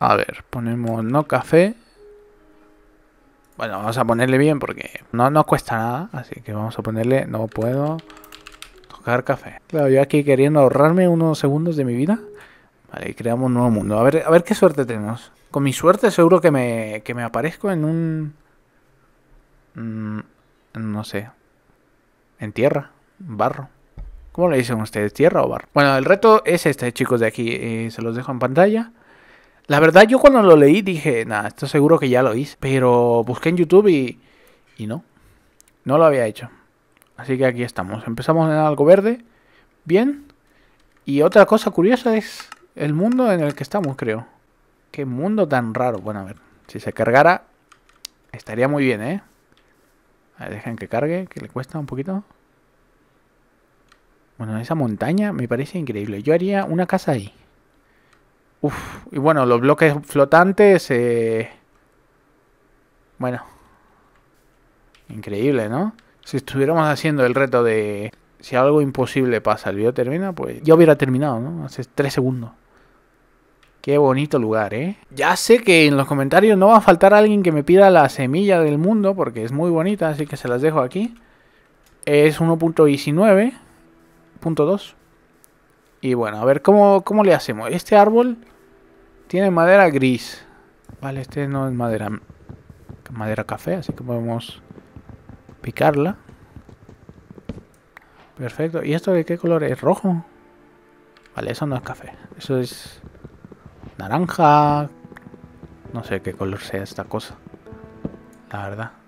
A ver, ponemos no café. Bueno, vamos a ponerle bien porque no cuesta nada. Así que vamos a ponerle no puedo tocar café. Claro, yo aquí queriendo ahorrarme unos segundos de mi vida. Vale, creamos un nuevo mundo. A ver, a ver qué suerte tenemos. Con mi suerte seguro que me, aparezco en un... Mm, no sé. En tierra. Barro. ¿Cómo le dicen ustedes? ¿Tierra o barro? Bueno, el reto es este, chicos, de aquí. Eh, se los dejo en pantalla. La verdad, yo cuando lo leí dije, nada, estoy seguro que ya lo hice. Pero busqué en YouTube y, y no. No lo había hecho. Así que aquí estamos. Empezamos en algo verde. Bien. Y otra cosa curiosa es el mundo en el que estamos, creo. Qué mundo tan raro. Bueno, a ver. Si se cargara, estaría muy bien, ¿eh? A ver, dejen que cargue, que le cuesta un poquito. Bueno, esa montaña me parece increíble. Yo haría una casa ahí. Uf, y bueno, los bloques flotantes... Eh, bueno. Increíble, ¿no? Si estuviéramos haciendo el reto de... Si algo imposible pasa, el video termina, pues ya hubiera terminado, ¿no? Hace tres segundos. Qué bonito lugar, ¿eh? Ya sé que en los comentarios no va a faltar alguien que me pida la semilla del mundo, porque es muy bonita, así que se las dejo aquí. Es 1.19.2. Y bueno, a ver cómo, le hacemos. Este árbol tiene madera gris. Vale, este no es madera madera café, así que podemos picarla. Perfecto. ¿Y esto de qué color es? ¿Rojo? Vale, eso no es café. Eso es naranja. No sé qué color sea esta cosa. La verdad.